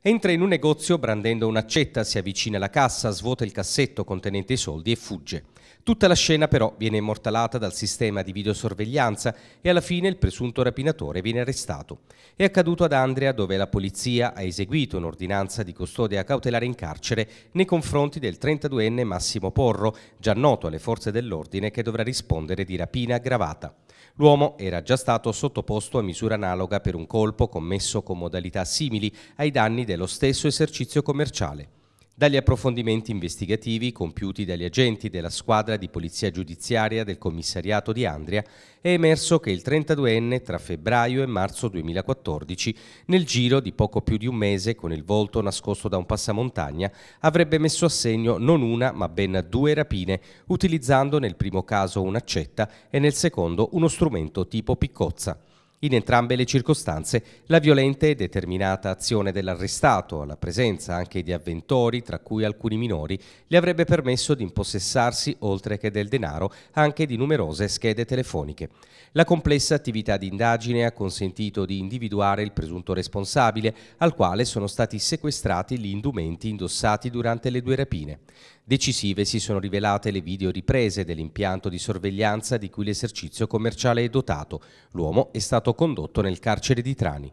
Entra in un negozio brandendo un'accetta, si avvicina alla cassa, svuota il cassetto contenente i soldi e fugge. Tutta la scena però viene immortalata dal sistema di videosorveglianza e alla fine il presunto rapinatore viene arrestato. È accaduto ad Andrea dove la polizia ha eseguito un'ordinanza di custodia cautelare in carcere nei confronti del 32enne Massimo Porro, già noto alle forze dell'ordine che dovrà rispondere di rapina aggravata. L'uomo era già stato sottoposto a misura analoga per un colpo commesso con modalità simili ai danni dello stesso esercizio commerciale dagli approfondimenti investigativi compiuti dagli agenti della squadra di polizia giudiziaria del commissariato di Andria è emerso che il 32enne tra febbraio e marzo 2014, nel giro di poco più di un mese con il volto nascosto da un passamontagna, avrebbe messo a segno non una ma ben due rapine, utilizzando nel primo caso un'accetta e nel secondo uno strumento tipo piccozza. In entrambe le circostanze, la violenta e determinata azione dell'arrestato, alla presenza anche di avventori, tra cui alcuni minori, le avrebbe permesso di impossessarsi, oltre che del denaro, anche di numerose schede telefoniche. La complessa attività di indagine ha consentito di individuare il presunto responsabile, al quale sono stati sequestrati gli indumenti indossati durante le due rapine. Decisive si sono rivelate le videoriprese dell'impianto di sorveglianza di cui l'esercizio commerciale è dotato. L'uomo è stato stato condotto nel carcere di Trani.